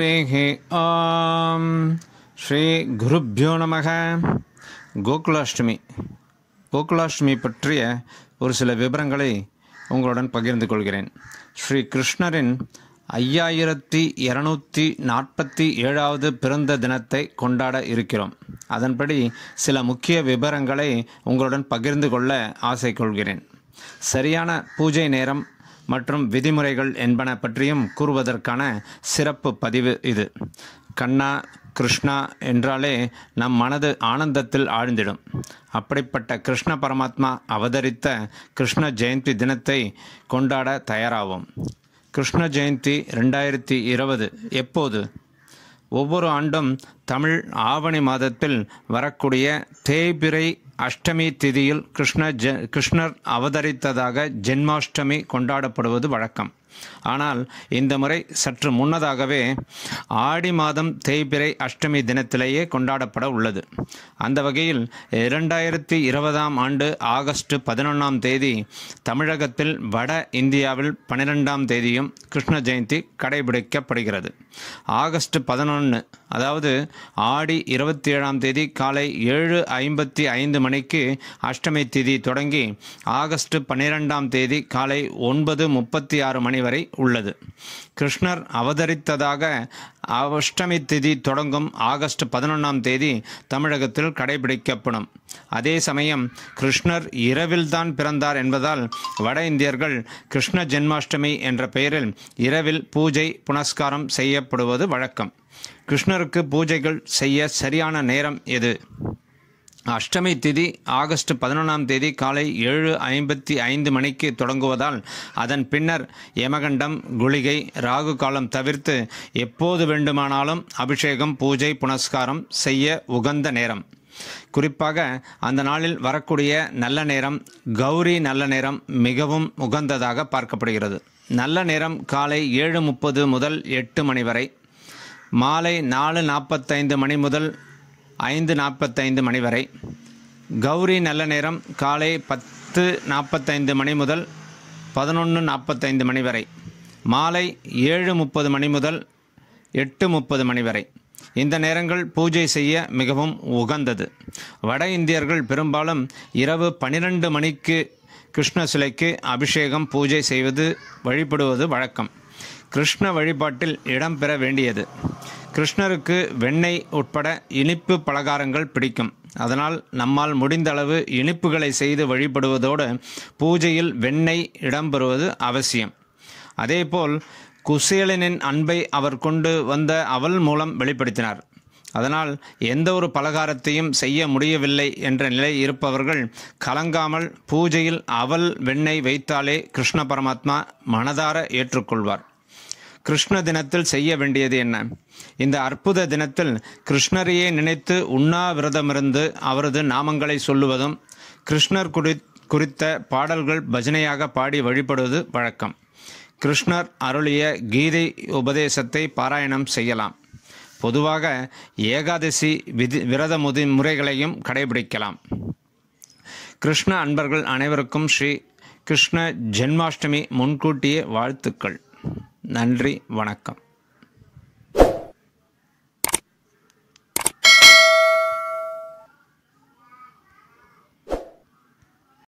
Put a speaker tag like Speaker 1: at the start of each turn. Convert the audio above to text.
Speaker 1: ஆம் ஸ்ரீ ஸ்ரீகுருப்போ நமக கோகுலாஷ்டமி கோகுலாஷ்டமி பற்றிய ஒரு சில விவரங்களை உங்களுடன் பகிர்ந்து கொள்கிறேன் ஸ்ரீ கிருஷ்ணரின் ஐயாயிரத்தி இரநூத்தி நாற்பத்தி ஏழாவது பிறந்த தினத்தை கொண்டாட இருக்கிறோம் அதன்படி சில முக்கிய விவரங்களை உங்களுடன் பகிர்ந்து கொள்ள ஆசை கொள்கிறேன் சரியான பூஜை நேரம் மற்றும் விதிமுறைகள் என்பன பற்றியும் கூறுவதற்கான சிறப்பு பதிவு இது கண்ணா கிருஷ்ணா என்றாலே நம் மனது ஆனந்தத்தில் ஆழ்ந்திடும் அப்படிப்பட்ட கிருஷ்ண பரமாத்மா அவதரித்த கிருஷ்ண ஜெயந்தி தினத்தை கொண்டாட தயாராகும் கிருஷ்ண ஜெயந்தி ரெண்டாயிரத்தி இருபது எப்போது ஒவ்வொரு ஆண்டும் தமிழ் ஆவணி மாதத்தில் வரக்கூடிய தேய்பிரை அஷ்டமி திதியில் கிருஷ்ண கிருஷ்ணர் அவதரித்ததாக ஜென்மாஷ்டமி கொண்டாடப்படுவது வழக்கம் ஆனால் இந்த முறை சற்று முன்னதாகவே ஆடி மாதம் தேய்பிறை அஷ்டமி தினத்திலேயே கொண்டாடப்பட உள்ளது அந்த வகையில் இரண்டாயிரத்தி இருபதாம் ஆண்டு ஆகஸ்ட் பதினொன்றாம் தேதி தமிழகத்தில் வட இந்தியாவில் பனிரெண்டாம் தேதியும் கிருஷ்ண ஜெயந்தி கடைபிடிக்கப்படுகிறது ஆகஸ்ட் பதினொன்று அதாவது ஆடி இருபத்தி ஏழாம் தேதி காலை ஏழு ஐம்பத்தி ஐந்து மணிக்கு அஷ்டமி திதி தொடங்கி ஆகஸ்ட் பன்னிரெண்டாம் தேதி காலை ஒன்பது முப்பத்தி ஆறு மணி வரை உள்ளது கிருஷ்ணர் அவதரித்ததாக அஷ்டமி திதி தொடங்கும் ஆகஸ்ட் பதினொன்றாம் தேதி தமிழகத்தில் கடைபிடிக்கப்படும் அதே சமயம் கிருஷ்ணர் இரவில்தான் பிறந்தார் என்பதால் வட இந்தியர்கள் கிருஷ்ண ஜென்மாஷ்டமி என்ற பெயரில் இரவில் பூஜை புனஸ்காரம் செய்யப்படுவது வழக்கம் கிருஷ்ணருக்கு பூஜைகள் செய்ய சரியான நேரம் எது அஷ்டமி திதி ஆகஸ்ட் பதினொன்றாம் தேதி காலை ஏழு ஐம்பத்தி ஐந்து மணிக்கு தொடங்குவதால் அதன் பின்னர் யமகண்டம் குளிகை ராகு காலம் தவிர்த்து எப்போது வேண்டுமானாலும் அபிஷேகம் பூஜை புனஸ்காரம் செய்ய உகந்த நேரம் குறிப்பாக அந்த நாளில் வரக்கூடிய நல்ல நேரம் கௌரி நல்ல நேரம் மிகவும் உகந்ததாக பார்க்கப்படுகிறது நல்ல நேரம் காலை ஏழு முப்பது முதல் எட்டு மணி வரை மாலை நாலு நாற்பத்தைந்து மணி முதல் ஐந்து நாற்பத்தைந்து மணி வரை கௌரி நல்ல நேரம் காலை பத்து நாற்பத்தைந்து மணி முதல் பதினொன்று நாற்பத்தைந்து மணி வரை மாலை ஏழு முப்பது மணி முதல் எட்டு முப்பது மணி வரை இந்த நேரங்கள் பூஜை செய்ய மிகவும் உகந்தது வட இந்தியர்கள் பெரும்பாலும் இரவு பனிரெண்டு மணிக்கு கிருஷ்ண சிலைக்கு அபிஷேகம் பூஜை செய்வது வழிபடுவது வழக்கம் கிருஷ்ண வழிபாட்டில் இடம்பெற வேண்டியது கிருஷ்ணருக்கு வெண்ணெய் உட்பட இனிப்பு பலகாரங்கள் பிடிக்கும் அதனால் நம்மால் முடிந்த அளவு இனிப்புகளை செய்து வழிபடுவதோடு பூஜையில் வெண்ணெய் இடம்பெறுவது அவசியம் அதேபோல் குசேலனின் அன்பை அவர் கொண்டு வந்த அவள் மூலம் வெளிப்படுத்தினார் அதனால் எந்த ஒரு பலகாரத்தையும் செய்ய முடியவில்லை என்ற நிலை இருப்பவர்கள் கலங்காமல் பூஜையில் அவள் வெண்ணெய் வைத்தாலே கிருஷ்ண பரமாத்மா மனதார ஏற்றுக்கொள்வார் கிருஷ்ண தினத்தில் செய்ய வேண்டியது என்ன இந்த அற்புத தினத்தில் கிருஷ்ணரையே நினைத்து உண்ணாவிரதமிருந்து அவரது நாமங்களை சொல்லுவதும் கிருஷ்ணர் குறி குறித்த பாடல்கள் பஜனையாக பாடி வழிபடுவது வழக்கம் கிருஷ்ணர் அருளிய கீதை உபதேசத்தை பாராயணம் செய்யலாம் பொதுவாக ஏகாதசி விதி விரத முதி முறைகளையும் கடைபிடிக்கலாம் கிருஷ்ண அன்பர்கள் அனைவருக்கும் ஸ்ரீ கிருஷ்ண ஜென்மாஷ்டமி முன்கூட்டியே வாழ்த்துக்கள் நன்றி வணக்கம்